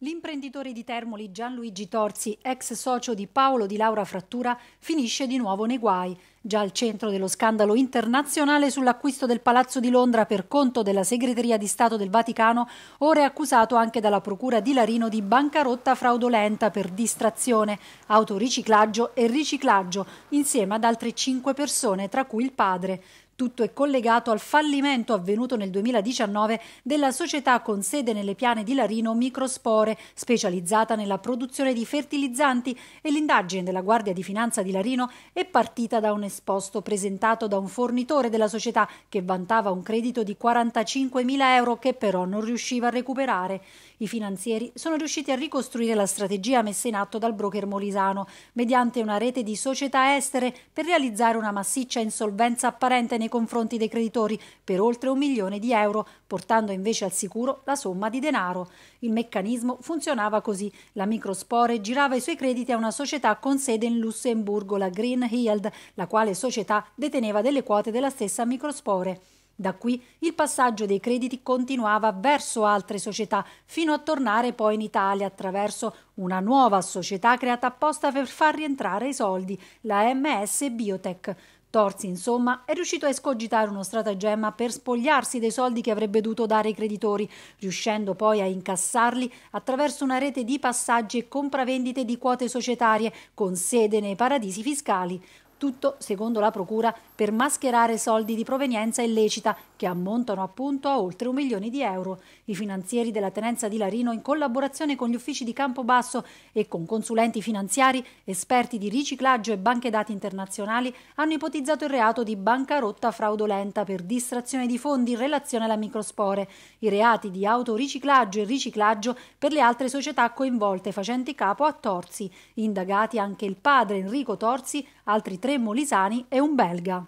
L'imprenditore di Termoli Gianluigi Torzi, ex socio di Paolo Di Laura Frattura, finisce di nuovo nei guai. Già al centro dello scandalo internazionale sull'acquisto del Palazzo di Londra per conto della Segreteria di Stato del Vaticano, ora è accusato anche dalla Procura di Larino di bancarotta fraudolenta per distrazione, autoriciclaggio e riciclaggio, insieme ad altre cinque persone, tra cui il padre. Tutto è collegato al fallimento avvenuto nel 2019 della società con sede nelle piane di Larino Microspore, specializzata nella produzione di fertilizzanti e l'indagine della Guardia di Finanza di Larino è partita da un esposto presentato da un fornitore della società che vantava un credito di 45.000 euro che però non riusciva a recuperare. I finanzieri sono riusciti a ricostruire la strategia messa in atto dal broker molisano mediante una rete di società estere per realizzare una massiccia insolvenza apparente nei nei confronti dei creditori per oltre un milione di euro, portando invece al sicuro la somma di denaro. Il meccanismo funzionava così. La Microspore girava i suoi crediti a una società con sede in Lussemburgo, la Green Yield, la quale società deteneva delle quote della stessa Microspore. Da qui il passaggio dei crediti continuava verso altre società, fino a tornare poi in Italia attraverso una nuova società creata apposta per far rientrare i soldi, la MS Biotech. Torsi, insomma, è riuscito a escogitare uno stratagemma per spogliarsi dei soldi che avrebbe dovuto dare ai creditori, riuscendo poi a incassarli attraverso una rete di passaggi e compravendite di quote societarie con sede nei paradisi fiscali. Tutto, secondo la Procura, per mascherare soldi di provenienza illecita che ammontano appunto a oltre un milione di euro. I finanzieri della tenenza di Larino, in collaborazione con gli uffici di Campobasso e con consulenti finanziari, esperti di riciclaggio e banche dati internazionali, hanno ipotizzato il reato di bancarotta fraudolenta per distrazione di fondi in relazione alla microspore, i reati di autoriciclaggio e riciclaggio per le altre società coinvolte facenti capo a Torzi, indagati anche il padre Enrico Torzi, altri tre molisani e un belga.